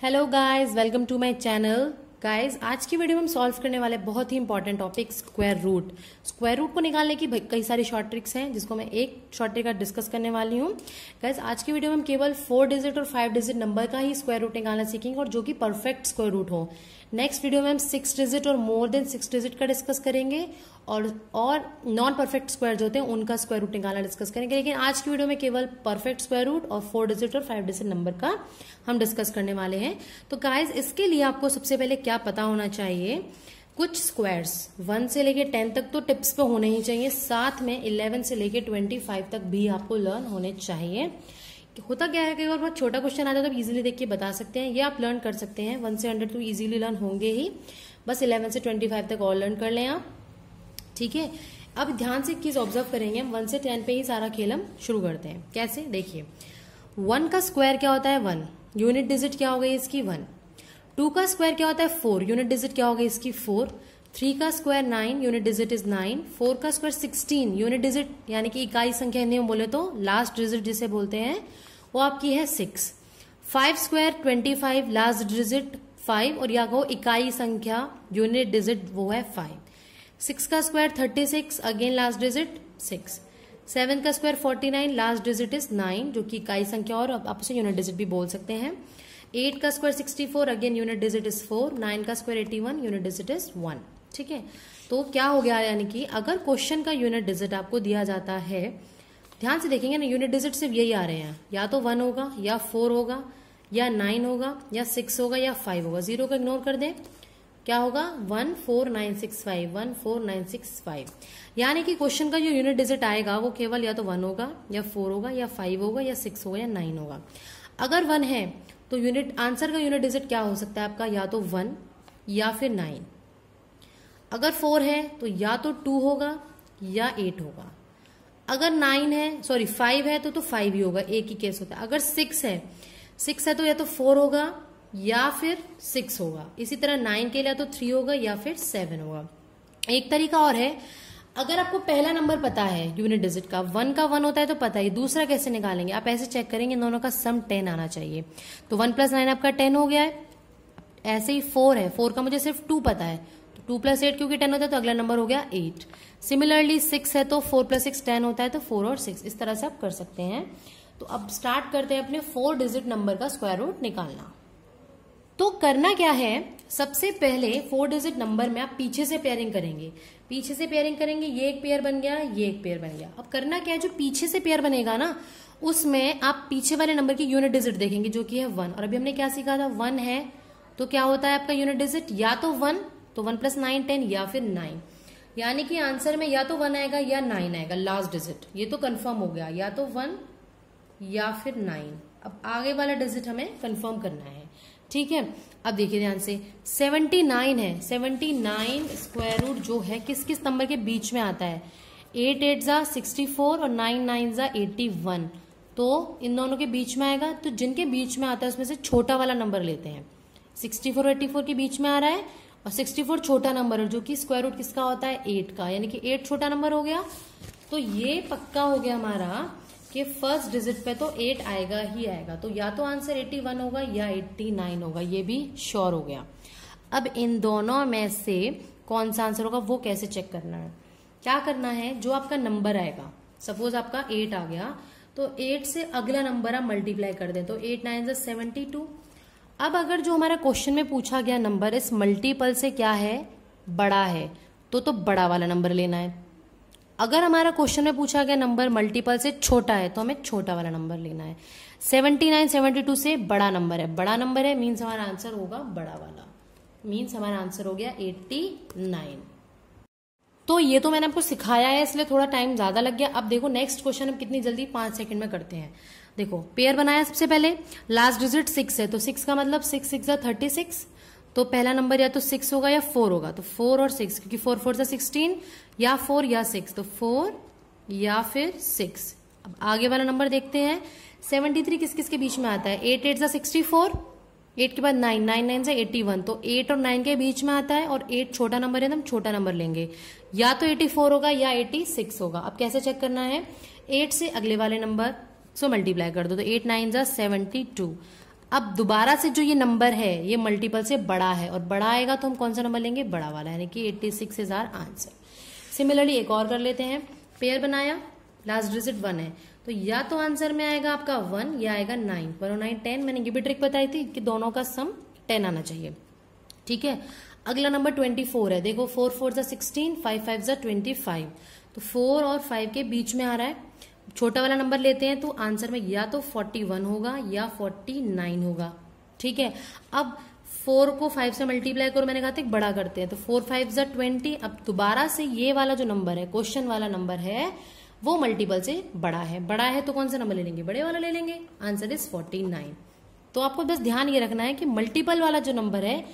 hello guys welcome to my channel guys आज की video में हम सॉल्व करने वाले बहुत ही important topic square root square root को निकालने की कई सारी शॉर्ट ट्रिक्स हैं जिसको मैं एक शॉर्ट ट्रिक डिस्कस करने वाली हूँ गाइज आज की वीडियो में हम केवल फोर डिजिट और फाइव डिजिट नंबर का ही स्क्वायर रूट निकालना सीखेंगे और जो कि परफेक्ट स्क्वायर रूट हो नेक्स्ट वीडियो में हम सिक्स डिजिट और मोर देन सिक्स डिजिट का डिस्कस करेंगे और और नॉन परफेक्ट स्क्वायर जो होते हैं उनका स्क्वायर रूट निकालना डिस्कस करेंगे लेकिन आज की वीडियो में केवल परफेक्ट स्क्वायर रूट और फोर डिजिट और फाइव डिजिट नंबर का हम डिस्कस करने वाले हैं तो गाइज इसके लिए आपको सबसे पहले क्या पता होना चाहिए कुछ स्क्वायर्स वन से लेके टेन तक तो टिप्स पे तो होने ही चाहिए साथ में इलेवन से लेके ट्वेंटी फाइव तक भी आपको लर्न होने चाहिए होता क्या है कि अगर बहुत छोटा क्वेश्चन आता है तो आप इजिली देख के बता सकते हैं ये आप लर्न कर सकते हैं वन से हंड्रेड तो इजिली लर्न होंगे ही बस इलेवन से ट्वेंटी फाइव तक और लर्न कर लें आप ठीक है अब ध्यान से एक चीज ऑब्जर्व करेंगे हम वन से टेन पे ही सारा खेल हम शुरू करते हैं कैसे देखिए वन का स्क्वायर क्या होता है वन यूनिट डिजिट क्या हो गई इसकी वन टू का स्क्वायर क्या होता है फोर यूनिट डिजिट क्या होगी इसकी फोर थ्री का square nine unit digit is nine four का स्क्वायर सिक्सटीन यूनिट डिजिट यानी कि इकाई संख्या हिंदी में बोले तो लास्ट डिजिट जिसे बोलते हैं वो आपकी है six five square twenty five last digit five और या कहो इकाई संख्या यूनिट डिजिट वो है फाइव सिक्स का square thirty six again last digit six seven का square forty nine last digit is nine जो कि इकाई संख्या और आप उसे यूनिट डिजिट भी बोल सकते हैं एट का square sixty four again unit digit is four nine का square eighty one unit digit is one ठीक है तो क्या हो गया यानी कि अगर क्वेश्चन का यूनिट डिजिट आपको दिया जाता है ध्यान से देखेंगे ना यूनिट डिजिट सिर्फ यही आ रहे हैं या तो वन होगा या फोर होगा या नाइन होगा या सिक्स होगा या फाइव होगा जीरो को इग्नोर कर दें क्या होगा one four nine six five one four nine six five यानी कि क्वेश्चन का जो यूनिट डिजिट आएगा वो केवल या तो वन होगा या फोर होगा या फाइव होगा या सिक्स होगा या नाइन होगा अगर वन है तो यूनिट आंसर का यूनिट डिजिट क्या हो सकता है आपका या तो वन या फिर नाइन अगर फोर है तो या तो टू होगा या एट होगा अगर नाइन है सॉरी फाइव है तो तो फाइव ही होगा एक ही केस होता है अगर सिक्स है सिक्स है तो या तो फोर होगा या फिर सिक्स होगा इसी तरह नाइन के लिए तो थ्री होगा या फिर सेवन होगा एक तरीका और है अगर आपको पहला नंबर पता है यूनिट डिजिट का वन का वन होता है तो पता ही दूसरा कैसे निकालेंगे आप ऐसे चेक करेंगे दोनों का सम टेन आना चाहिए तो वन प्लस नाइन आपका टेन हो गया है ऐसे ही फोर है फोर का मुझे सिर्फ टू पता है तो टू प्लस एट क्योंकि टेन होता है तो अगला नंबर हो गया एट सिमिलरली सिक्स है तो फोर प्लस सिक्स टेन होता है तो फोर और सिक्स इस तरह से आप कर सकते हैं तो अब स्टार्ट करते हैं अपने फोर डिजिट नंबर का स्क्वायर रूट निकालना तो करना क्या है सबसे पहले फोर डिजिट नंबर में आप पीछे से पेयरिंग करेंगे पीछे से पेयरिंग करेंगे ये एक पेयर बन गया ये एक पेयर बन गया अब करना क्या है जो पीछे से पेयर बनेगा ना उसमें आप पीछे वाले नंबर की यूनिट डिजिट देखेंगे जो कि है वन और अभी हमने क्या सीखा था वन है तो क्या होता है आपका यूनिट डिजिट या तो वन तो वन प्लस नाइन टेन या फिर नाइन यानी कि आंसर में या तो वन आएगा या नाइन आएगा लास्ट डिजिट ये तो कन्फर्म हो गया या तो वन या फिर नाइन अब आगे वाला डिजिट हमें कन्फर्म करना है ठीक है अब देखिए ध्यान से 79 है 79 स्क्वायर रूट जो है किस किस नंबर के बीच में आता है एट एट ज़ा सिक्सटी फोर और नाइन नाइन ज़ा एटी वन तो इन दोनों के बीच में आएगा तो जिनके बीच में आता है उसमें से छोटा वाला नंबर लेते हैं सिक्सटी फोर एट्टी फोर के बीच में आ रहा है और सिक्सटी फोर छोटा नंबर है जो कि स्क्वायर रूट किसका होता है एट का यानी कि एट छोटा नंबर हो गया तो ये पक्का हो गया हमारा कि फर्स्ट डिजिट पे तो एट आएगा ही आएगा तो या तो आंसर एट्टी वन होगा या एट्टी नाइन होगा ये भी श्योर हो गया अब इन दोनों में से कौन सा आंसर होगा वो कैसे चेक करना है क्या करना है जो आपका नंबर आएगा सपोज आपका एट आ गया तो एट से अगला नंबर आप मल्टीप्लाई कर दें तो एट नाइन से सेवेंटी टू अब अगर जो हमारा क्वेश्चन में पूछा गया नंबर इस मल्टीपल से क्या है बड़ा है तो तो बड़ा वाला नंबर लेना है अगर हमारा क्वेश्चन में पूछा गया नंबर मल्टीपल से छोटा है तो हमें छोटा वाला नंबर लेना है सेवनटी नाइन सेवनटी टू से बड़ा नंबर है बड़ा नंबर है मीन्स हमारा आंसर होगा बड़ा वाला मीन्स हमारा आंसर हो गया एट्टी नाइन तो ये तो मैंने आपको सिखाया है इसलिए थोड़ा टाइम ज्यादा लग गया अब देखो नेक्स्ट क्वेश्चन हम कितनी जल्दी पांच सेकंड में करते हैं देखो पेयर बनाया सबसे पहले लास्ट डिजिट सिक्स है तो सिक्स का मतलब सिक्स सिक्स थर्टी सिक्स तो पहला नंबर या तो सिक्स होगा या फोर होगा तो फोर और सिक्स क्योंकि फोर फोर सा सिक्सटीन या फोर या सिक्स तो फोर या फिर सिक्स अब आगे वाला नंबर देखते हैं सेवेंटी थ्री किस किसके बीच में आता है एट एट सा सिक्सटी फोर एट के बाद नाइन नाइन नाइन से एट्टी वन तो एट और नाइन के बीच में आता है और एट छोटा नंबर है तो हम छोटा नंबर लेंगे या तो एटी फोर होगा या एटी सिक्स होगा अब कैसे चेक करना है एट से अगले वाले नंबर सो मल्टीप्लाई कर दो तो एट नाइन जा सेवेंटी टू अब दोबारा से जो ये नंबर है ये मल्टीपल से बड़ा है और बड़ा आएगा तो हम कौन सा नंबर लेंगे बड़ा वाला यानी कि एट्टी सिक्स हजार आंसर सिमिलरली एक और कर लेते हैं पेयर बनाया लास्ट डिजिट वन है तो या तो आंसर में आएगा आपका वन या आएगा नाइन वन और नाइन टेन मैंने ये भी ट्रिक बताई थी कि दोनों का सम टेन आना चाहिए ठीक है अगला नंबर ट्वेंटी फोर है देखो फोर फोर जा सिक्सटीन फाइव फाइव जा ट्वेंटी फाइव तो फोर और फाइव के बीच में आ रहा है छोटा वाला नंबर लेते हैं तो आंसर में या तो फोर्टी वन होगा या फोर्टी नाइन होगा ठीक है अब फोर को फाइव से मल्टीप्लाई करो मैंने कहा था बड़ा करते हैं तो फोर फाइव जो ट्वेंटी अब दोबारा से ये वाला जो नंबर है क्वेश्चन वाला नंबर है वो मल्टीपल से बड़ा है बड़ा है तो कौन सा नंबर ले लेंगे बड़े वाला ले लेंगे आंसर इज फोर्टी नाइन तो आपको बस ध्यान ये रखना है कि मल्टीपल वाला जो नंबर है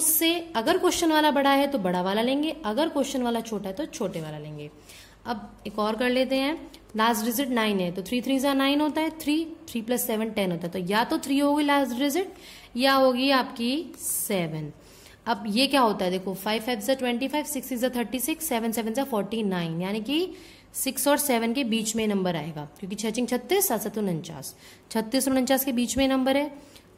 उससे अगर क्वेश्चन वाला बड़ा है तो बड़ा वाला लेंगे अगर क्वेश्चन वाला छोटा है तो छोटे वाला लेंगे अब एक और कर लेते हैं लास्ट डिजिट नाइन है तो थ्री थ्री ज़ा नाइन होता है three three plus seven ten होता है तो या तो थ्री होगी लास्ट डिजिट या होगी आपकी सेवन अब ये क्या होता है देखो फाइव फाइव ज़ा ट्वेंटी फाइव सिक्स ज़ा थर्टी सिक्स सेवन सेवन ज़ा फोर्टी नाइन यानी कि सिक्स और सेवन के बीच में नंबर आएगा क्योंकि छचिंग छत्तीस सात सात उनचास छत्तीस और उनचास के बीच में नंबर है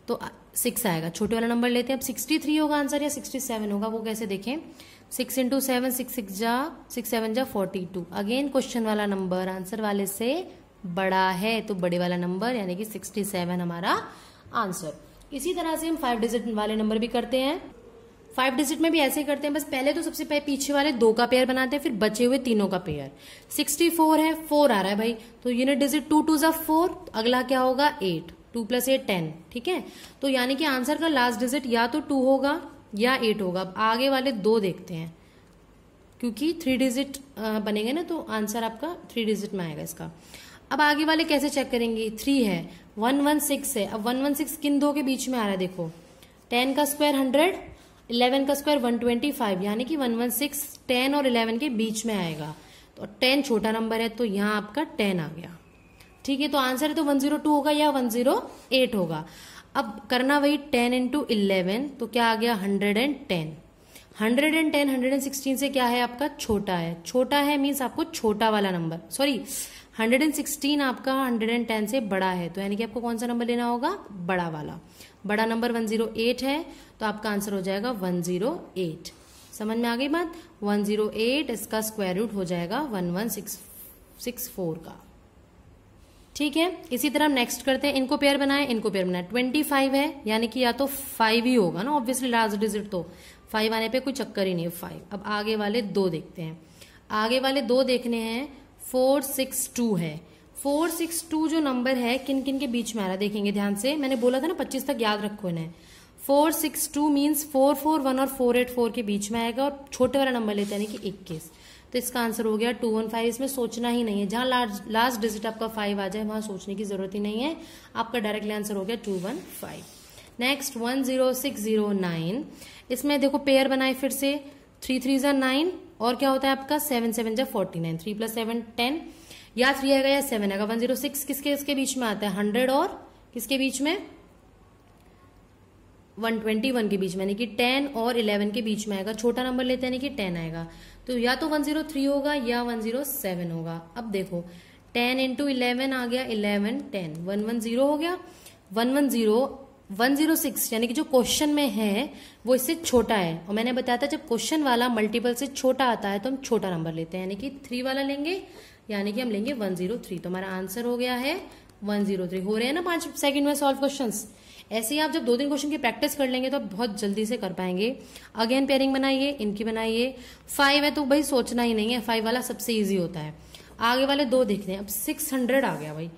तो सिक्स आएगा छोटे वाला नंबर लेते हैं अब सिक्सटी थ्री होगा आंसर या सिक्सटी सेवन होगा वो कैसे देखें six into seven six six जा सिक्स सेवन जा फोर्टी टू अगेन क्वेश्चन वाला नंबर आंसर वाले से बड़ा है तो बड़े वाला नंबर यानी कि सिक्सटी सेवन हमारा आंसर इसी तरह से हम फाइव डिजिट वाले नंबर भी करते हैं फाइव डिजिट में भी ऐसे ही करते हैं बस पहले तो सबसे पहले पीछे वाले दो का पेयर बनाते हैं फिर बचे हुए तीनों का पेयर सिक्सटी फोर है फोर आ रहा है भाई तो यूनिट डिजिट टू टू जा फोर तो अगला क्या होगा eight two plus eight ten ठीक है तो यानी कि आंसर का लास्ट डिजिट या तो टू होगा या एट होगा अब आगे वाले दो देखते हैं क्योंकि थ्री डिजिट बनेंगे ना तो आंसर आपका थ्री डिजिट में आएगा इसका अब आगे वाले कैसे चेक करेंगे थ्री है वन वन सिक्स है अब वन वन सिक्स किन दो के बीच में आ रहा है देखो टेन का स्क्वायर हंड्रेड इलेवन का स्क्वायर वन ट्वेंटी फाइव यानी कि वन वन सिक्स टेन और इलेवन के बीच में आएगा तो टेन छोटा नंबर है तो यहाँ आपका टेन आ गया ठीक है तो आंसर है तो वन जीरो टू होगा या वन जीरो एट होगा अब करना वही टेन इंटू इलेवन तो क्या आ गया hundred and ten hundred and ten hundred and sixteen से क्या है आपका छोटा है छोटा है मीन्स आपको छोटा वाला number sorry hundred and sixteen आपका हंड्रेड एंड टेन से बड़ा है तो यानी कि आपको कौन सा नंबर लेना होगा बड़ा वाला बड़ा नंबर वन जीरो एट है तो आपका आंसर हो जाएगा वन जीरो एट समझ में आ गई बात वन जीरो एट इसका स्क्वायर रूट हो जाएगा one one six six four का ठीक है इसी तरह हम नेक्स्ट करते हैं इनको पेयर बनाए इनको पेयर बनाए ट्वेंटी फाइव है यानी कि या तो फाइव ही होगा ना ऑब्वियसली लास्ट डिजिट तो फाइव आने पे कोई चक्कर ही नहीं है फाइव अब आगे वाले दो देखते हैं आगे वाले दो देखने हैं फोर सिक्स टू है फोर सिक्स टू जो नंबर है किन किन के बीच में आ रहा है देखेंगे ध्यान से मैंने बोला था ना पच्चीस तक याद रखो इन्हें four six two means four four one और फोर एट फोर के बीच में आएगा और छोटे वाला नंबर लेते हैं यानी कि इक्कीस तो इसका आंसर हो गया टू वन फाइव इसमें सोचना ही नहीं है जहां लास्ट लास्ट डिजिट आपका फाइव आ जाए वहां सोचने की जरूरत ही नहीं है आपका डायरेक्टली आंसर हो गया two one five next one zero six zero nine इसमें देखो पेयर बनाए फिर से थ्री थ्री ज़ा नाइन और क्या होता है आपका सेवन सेवन ज़ा forty nine three plus seven ten या थ्री आएगा या सेवन आएगा वन जीरो सिक्स किसके इसके बीच में आता है हंड्रेड और किसके बीच में 121 के बीच में यानी कि 10 और 11 के बीच में आएगा छोटा नंबर लेते हैं यानी कि 10 आएगा तो या तो 103 होगा या 107 होगा अब देखो 10 इंटू इलेवन आ गया 11 10 110 हो गया 110 106 यानी कि जो क्वेश्चन में है वो इससे छोटा है और मैंने बताया था जब क्वेश्चन वाला मल्टीपल से छोटा आता है तो हम छोटा नंबर लेते हैं यानी कि थ्री वाला लेंगे यानी कि हम लेंगे थ्री तो हमारा आंसर हो गया है थ्री हो रहे हैं ना पांच सेकंड में सॉल्व क्वेश्चन ऐसे ही आप जब दो तीन क्वेश्चन की प्रैक्टिस कर लेंगे तो आप बहुत जल्दी से कर पाएंगे अगेन पेयरिंग बनाइए इनकी बनाइए फाइव है तो भाई सोचना ही नहीं है फाइव वाला सबसे ईजी होता है आगे वाले दो देखते हैं अब सिक्स हंड्रेड आ गया भाई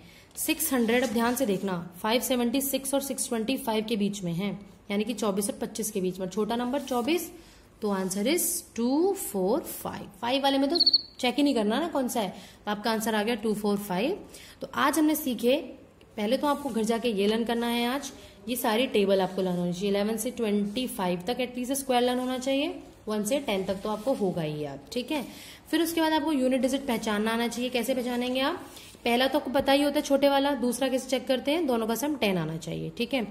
सिक्स हंड्रेड अब ध्यान से देखना फाइव सेवेंटी सिक्स और सिक्स ट्वेंटी फाइव के बीच में है यानी कि चौबीस और पच्चीस के बीच में छोटा नंबर चौबीस तो answer is two four five five वाले में तो चेक ही नहीं करना ना कौन सा है तो आपका आंसर आ गया टू फोर फाइव तो आज हमने सीखे पहले तो आपको घर जाके ये लर्न करना है आज ये सारी टेबल आपको लर्न होनी चाहिए इलेवन से ट्वेंटी फाइव तक एटलीस्ट स्क्वायर लर्न होना चाहिए वन से टेन तक तो आपको होगा ही आप ठीक है फिर उसके बाद आपको यूनिट डिजिट पहचानना आना चाहिए कैसे पहचानेंगे आप पहला तो आपको पता ही होता है छोटे वाला दूसरा कैसे चेक करते हैं दोनों का सम टेन आना चाहिए ठीक है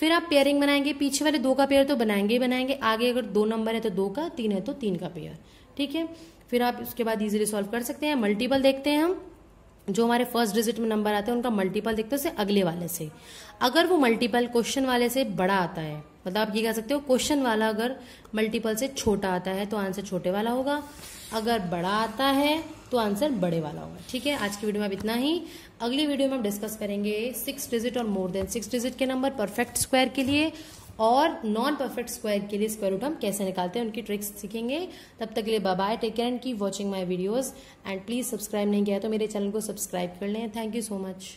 फिर आप पेयरिंग बनाएंगे पीछे वाले दो का पेयर तो बनाएंगे ही बनाएंगे आगे अगर दो नंबर है तो दो का तीन है तो तीन का पेयर ठीक है फिर आप उसके बाद इजीली सॉल्व कर सकते हैं मल्टीपल देखते हैं हम जो हमारे फर्स्ट डिजिट में नंबर आते हैं उनका मल्टीपल देखते हैं उसे अगले वाले से अगर वो मल्टीपल क्वेश्चन वाले से बड़ा आता है मतलब आप ये कह सकते हो क्वेश्चन वाला अगर मल्टीपल से छोटा आता है तो आंसर छोटे वाला होगा अगर बड़ा आता है तो आंसर बड़े वाला होगा ठीक है आज की वीडियो में अब इतना ही अगली वीडियो में हम डिस्कस करेंगे सिक्स डिजिट और मोर देन सिक्स डिजिट के नंबर परफेक्ट स्क्वायर के लिए और नॉन परफेक्ट स्क्वायर के लिए स्क्वायर रूट हम कैसे निकालते हैं उनकी ट्रिक्स सीखेंगे तब तक के लिए bye bye take care and keep watching my videos and please subscribe नहीं किया तो मेरे चैनल को सब्सक्राइब कर लें थैंक यू सो मच